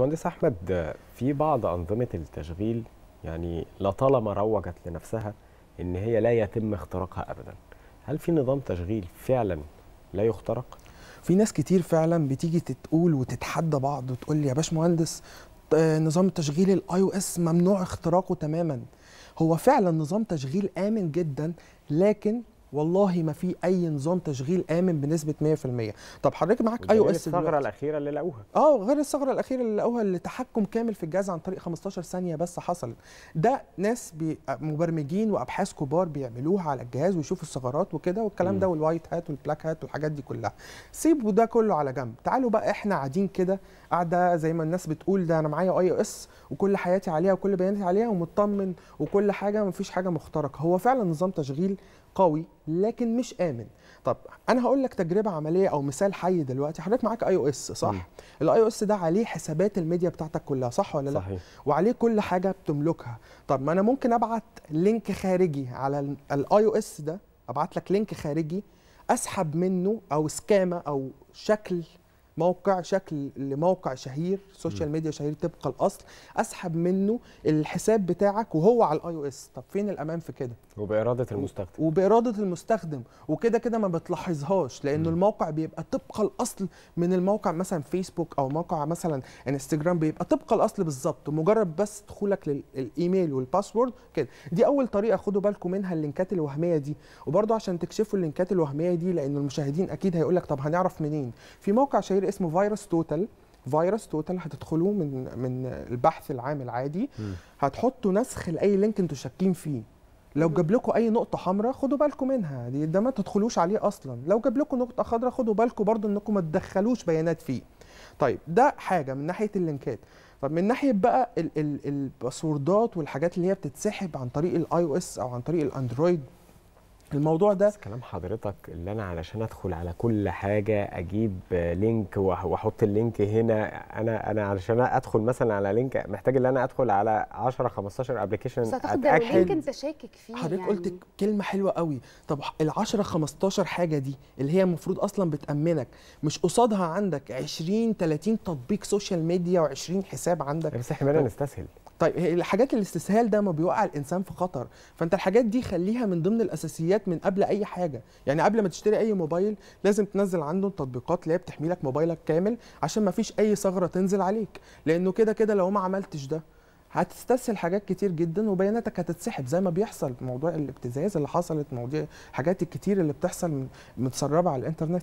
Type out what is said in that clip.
باشمهندس احمد في بعض انظمه التشغيل يعني لطالما روجت لنفسها ان هي لا يتم اختراقها ابدا هل في نظام تشغيل فعلا لا يخترق في ناس كتير فعلا بتيجي تقول وتتحدى بعض وتقول لي يا باشمهندس نظام التشغيل الاي او اس ممنوع اختراقه تماما هو فعلا نظام تشغيل امن جدا لكن والله ما في اي نظام تشغيل امن بنسبه 100% طب حضرتك معاك اي او اس الثغره الاخيره اللي لقوها اه غير الثغره الاخيره اللي لقوها اللي تحكم كامل في الجهاز عن طريق 15 ثانيه بس حصلت ده ناس مبرمجين وابحاث كبار بيعملوها على الجهاز ويشوفوا الثغرات وكده والكلام ده والوايت هات والبلاك هات والحاجات دي كلها سيبوا ده كله على جنب تعالوا بقى احنا قاعدين كده قاعده زي ما الناس بتقول ده انا معايا اي او اس وكل حياتي عليها وكل بياناتي عليها ومطمن وكل حاجه مفيش حاجه مخترقه هو فعلا نظام تشغيل قوي لكن مش امن طب انا هقول لك تجربه عمليه او مثال حي دلوقتي حضرتك معاك اي او اس صح الاي او اس ده عليه حسابات الميديا بتاعتك كلها صح ولا لا صحيح. وعليه كل حاجه بتملكها طب ما انا ممكن ابعت لينك خارجي على الاي او اس ده ابعت لك لينك خارجي اسحب منه او سكامه او شكل موقع شكل لموقع شهير سوشيال ميديا شهير طبق الاصل اسحب منه الحساب بتاعك وهو على الاي او اس طب فين الامان في كده وباراده المستخدم وباراده المستخدم وكده كده ما بتلاحظهاش لانه الموقع بيبقى طبق الاصل من الموقع مثلا فيسبوك او موقع مثلا انستجرام بيبقى طبق الاصل بالظبط مجرد بس دخولك للايميل والباسورد كده دي اول طريقه خدوا بالكم منها اللينكات الوهميه دي وبرده عشان تكشفوا اللينكات الوهميه دي لان المشاهدين اكيد هيقول لك طب هنعرف منين في موقع شهير تغيير اسمه فيروس توتال فيروس توتال هتدخلوه من من البحث العام العادي هتحطوا نسخ لاي لينك انتوا شاكين فيه لو جاب لكم اي نقطه حمراء خدوا بالكم منها دي ده ما تدخلوش عليه اصلا لو جاب لكم نقطه خضراء خدوا بالكم برضو انكم ما تدخلوش بيانات فيه طيب ده حاجه من ناحيه اللينكات طب من ناحيه بقى الباسوردات والحاجات اللي هي بتتسحب عن طريق الاي او اس او عن طريق الاندرويد الموضوع ده بس كلام حضرتك اللي انا علشان ادخل على كل حاجه اجيب لينك واحط اللينك هنا انا انا علشان ادخل مثلا على لينك محتاج ان انا ادخل على 10 15 ابلكيشن اتاكد يمكن انت شاكك فيه حضرتك يعني. قلت كلمه حلوه قوي طب ال 10 15 حاجه دي اللي هي المفروض اصلا بتامنك مش قصادها عندك 20 30 تطبيق سوشيال ميديا و20 حساب عندك بس احنا بدنا نستسهل طيب هي الحاجات الاستسهال ده ما بيوقع الانسان في خطر فانت الحاجات دي خليها من ضمن الاساسيات من قبل اي حاجه يعني قبل ما تشتري اي موبايل لازم تنزل عنده التطبيقات اللي هي بتحمي لك موبايلك كامل عشان ما فيش اي ثغره تنزل عليك لانه كده كده لو ما عملتش ده هتستسهل حاجات كتير جدا وبياناتك هتتسحب زي ما بيحصل موضوع الابتزاز اللي حصلت موضوع حاجات الكتير اللي بتحصل متسربه على الانترنت